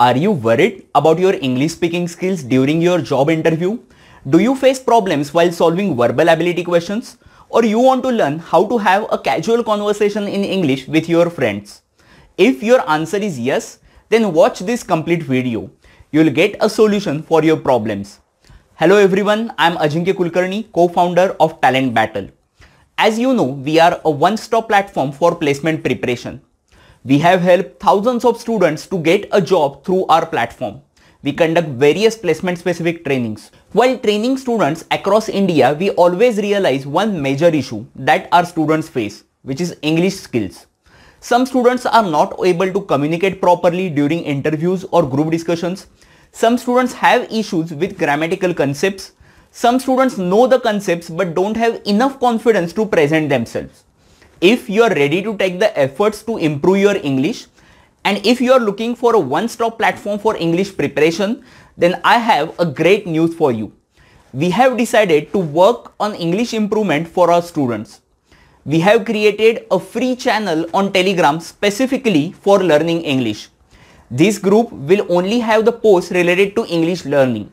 Are you worried about your English speaking skills during your job interview? Do you face problems while solving verbal ability questions? Or you want to learn how to have a casual conversation in English with your friends? If your answer is yes, then watch this complete video. You'll get a solution for your problems. Hello everyone, I'm Ajinkya Kulkarni, co-founder of Talent Battle. As you know, we are a one-stop platform for placement preparation. We have helped thousands of students to get a job through our platform. We conduct various placement specific trainings. While training students across India, we always realize one major issue that our students face, which is English skills. Some students are not able to communicate properly during interviews or group discussions. Some students have issues with grammatical concepts. Some students know the concepts but don't have enough confidence to present themselves if you are ready to take the efforts to improve your English and if you are looking for a one-stop platform for English preparation, then I have a great news for you. We have decided to work on English improvement for our students. We have created a free channel on Telegram specifically for learning English. This group will only have the posts related to English learning.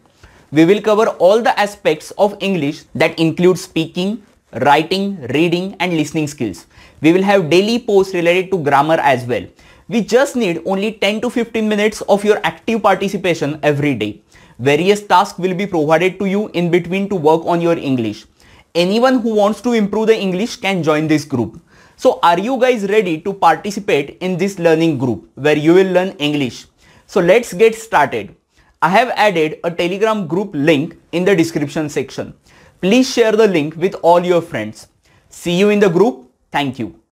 We will cover all the aspects of English that include speaking, writing, reading and listening skills. We will have daily posts related to grammar as well. We just need only 10 to 15 minutes of your active participation every day. Various tasks will be provided to you in between to work on your English. Anyone who wants to improve the English can join this group. So are you guys ready to participate in this learning group where you will learn English? So let's get started. I have added a telegram group link in the description section. Please share the link with all your friends. See you in the group. Thank you.